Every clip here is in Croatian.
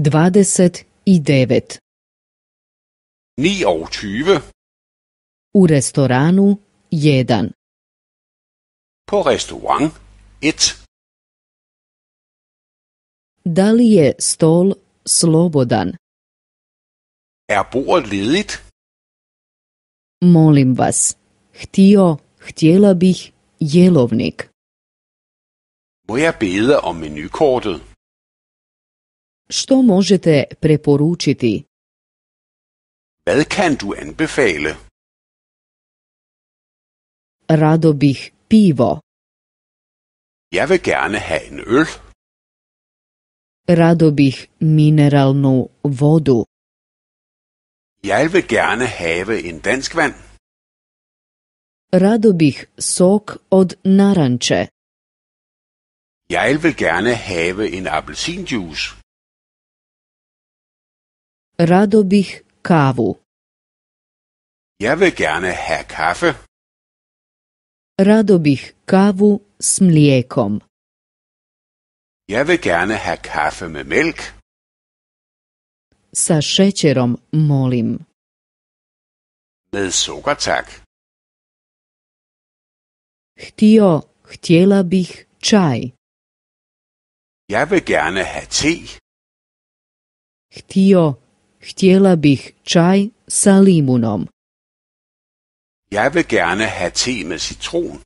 29. 29. U restoranu 1. På restaurant 1. Da li je stol slobodan? Er bord ledigt? Molim vas, htio, htjela bih jelovnik. Må jeg bede om menukortet? Što možete preporučiti? Hvad kan du anbefale? Rado bih pivo. Jeg vil gerne have en øl. Rado bih mineralnu vodu. Jeg vil gerne have en danskvand. Rado bih sok od naranče. Jeg vil gerne have en appelsinjuice. Rado bih kavu. Ja vil gerne ha kaffe. Rado bih kavu s mlijekom. Ja vil gerne ha kaffe med milk. Sa šećerom, molim. Med sukker, tak. Htio, htjela bih čaj. Ja vil gerne ha te. Htio, Htjela bih čaj sa limunom. Jeg vil gerne ha te med citron.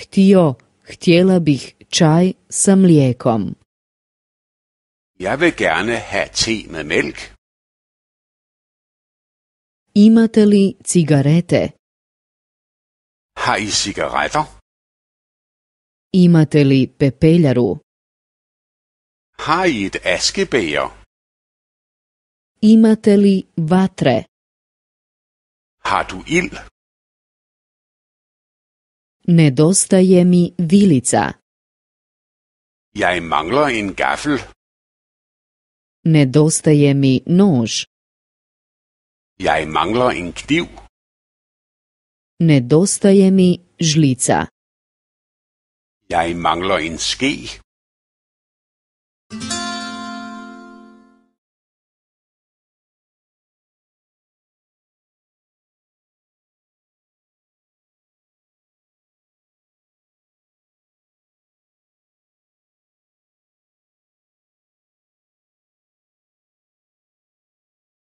Htio, htjela bih čaj sa mlijekom. Jeg vil gerne ha te med melk. Imate li cigarete? Har I cigaretter? Imate li pepeljaru? Har I et Imate li vatre? Har du ild? Nedostaje mi vilica. Jeg mangler en gaffel. Nedostaje mi nož. Jeg mangler en kniv. Nedostaje mi žlica. Jeg mangler en ske.